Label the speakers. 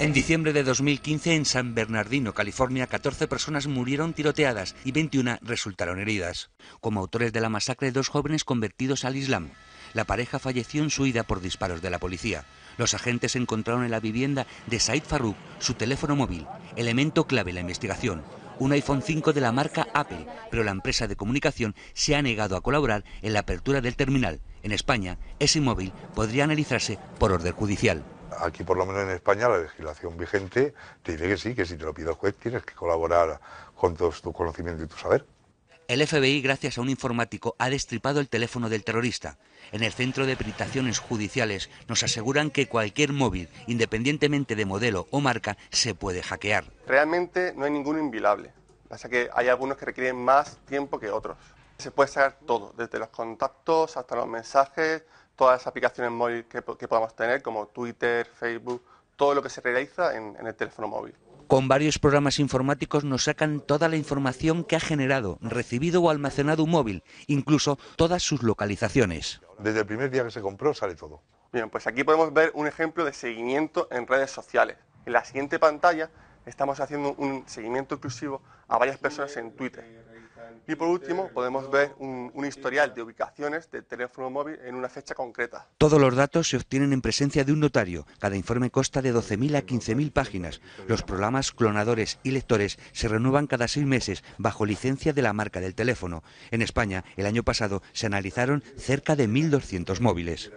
Speaker 1: En diciembre de 2015, en San Bernardino, California, 14 personas murieron tiroteadas y 21 resultaron heridas. Como autores de la masacre, dos jóvenes convertidos al Islam. La pareja falleció en su huida por disparos de la policía. Los agentes encontraron en la vivienda de Said Farouk su teléfono móvil, elemento clave en la investigación. Un iPhone 5 de la marca Apple, pero la empresa de comunicación se ha negado a colaborar en la apertura del terminal. En España, ese móvil podría analizarse por orden judicial
Speaker 2: aquí por lo menos en España la legislación vigente te dice que sí, que si te lo pide el juez tienes que colaborar con todo tu conocimiento y tu saber.
Speaker 1: El FBI, gracias a un informático, ha destripado el teléfono del terrorista. En el Centro de Peritaciones Judiciales nos aseguran que cualquier móvil, independientemente de modelo o marca, se puede hackear.
Speaker 3: Realmente no hay ninguno inviolable. Pasa que hay algunos que requieren más tiempo que otros. Se puede sacar todo, desde los contactos hasta los mensajes, todas las aplicaciones móviles que, podamos tener, como Twitter, Facebook, todo lo que se realiza en, en el teléfono móvil.
Speaker 1: Con varios programas informáticos nos sacan toda la información que ha generado, recibido o almacenado un móvil, incluso todas sus localizaciones.
Speaker 2: Desde el primer día que se compró sale todo.
Speaker 3: Bien, pues aquí podemos ver un ejemplo de seguimiento en redes sociales. En la siguiente pantalla estamos haciendo un seguimiento exclusivo a varias personas en Twitter. Y por último, podemos ver un, historial de ubicaciones de teléfono móvil en una fecha concreta.
Speaker 1: Todos los datos se obtienen en presencia de un notario. Cada informe consta de 12.000 a 15.000 páginas. Los programas clonadores y lectores se renuevan cada seis meses bajo licencia de la marca del teléfono. En España, el año pasado, se analizaron cerca de 1.200 móviles.